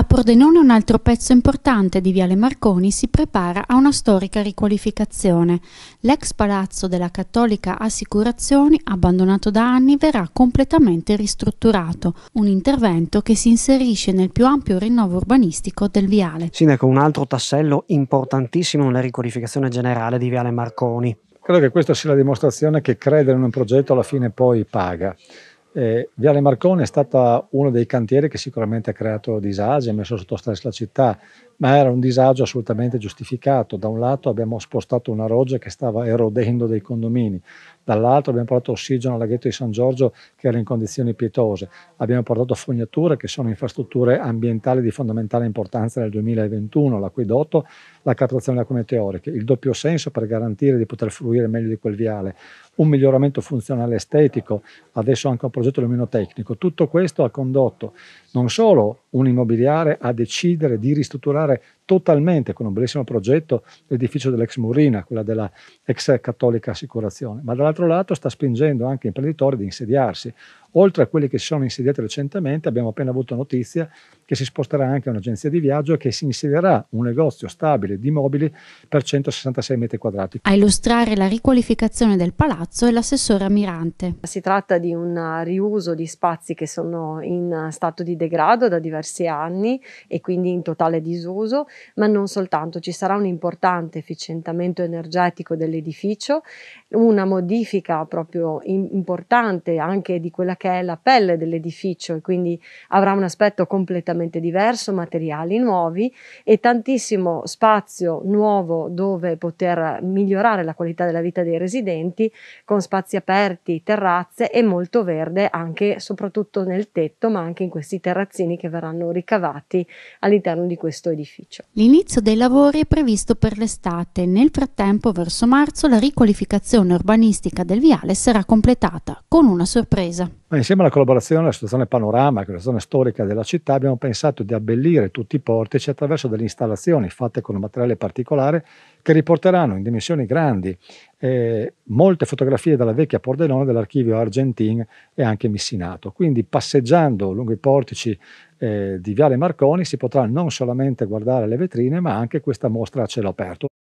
A Pordenone un altro pezzo importante di Viale Marconi si prepara a una storica riqualificazione. L'ex palazzo della Cattolica Assicurazioni, abbandonato da anni, verrà completamente ristrutturato, un intervento che si inserisce nel più ampio rinnovo urbanistico del Viale. Sindaco, un altro tassello importantissimo nella riqualificazione generale di Viale Marconi. Credo che questa sia la dimostrazione che credere in un progetto alla fine poi paga. Eh, Viale Marcone è stato uno dei cantieri che sicuramente ha creato disagi, ha messo sotto stress la città, ma era un disagio assolutamente giustificato. Da un lato abbiamo spostato una roggia che stava erodendo dei condomini, dall'altro abbiamo portato ossigeno al laghetto di San Giorgio che era in condizioni pietose, abbiamo portato fognature che sono infrastrutture ambientali di fondamentale importanza nel 2021, l'acquedotto, la captazione delle acque meteoriche, il doppio senso per garantire di poter fruire meglio di quel viale, un miglioramento funzionale estetico, adesso anche un progetto tecnico. Tutto questo ha condotto non solo un immobiliare a decidere di ristrutturare totalmente con un bellissimo progetto l'edificio dell'ex Murina, quella della ex cattolica assicurazione, ma dall'altro lato sta spingendo anche imprenditori ad insediarsi. Oltre a quelli che si sono insediati recentemente, abbiamo appena avuto notizia che si sposterà anche un'agenzia di viaggio e che si insedierà un negozio stabile di mobili per 166 metri quadrati. A illustrare la riqualificazione del palazzo è l'assessore Mirante. Si tratta di un riuso di spazi che sono in stato di degrado da diversi diversi anni e quindi in totale disuso, ma non soltanto, ci sarà un importante efficientamento energetico dell'edificio, una modifica proprio importante anche di quella che è la pelle dell'edificio e quindi avrà un aspetto completamente diverso, materiali nuovi e tantissimo spazio nuovo dove poter migliorare la qualità della vita dei residenti con spazi aperti, terrazze e molto verde anche soprattutto nel tetto ma anche in questi terrazzini che verranno saranno ricavati all'interno di questo edificio. L'inizio dei lavori è previsto per l'estate, nel frattempo verso marzo la riqualificazione urbanistica del viale sarà completata con una sorpresa. Ma insieme alla collaborazione della situazione Panorama, che è la zona storica della città, abbiamo pensato di abbellire tutti i portici attraverso delle installazioni fatte con un materiale particolare che riporteranno in dimensioni grandi eh, molte fotografie della vecchia Pordenone dell'archivio Argentin e anche Missinato. Quindi passeggiando lungo i portici eh, di Viale Marconi si potrà non solamente guardare le vetrine, ma anche questa mostra a cielo aperto.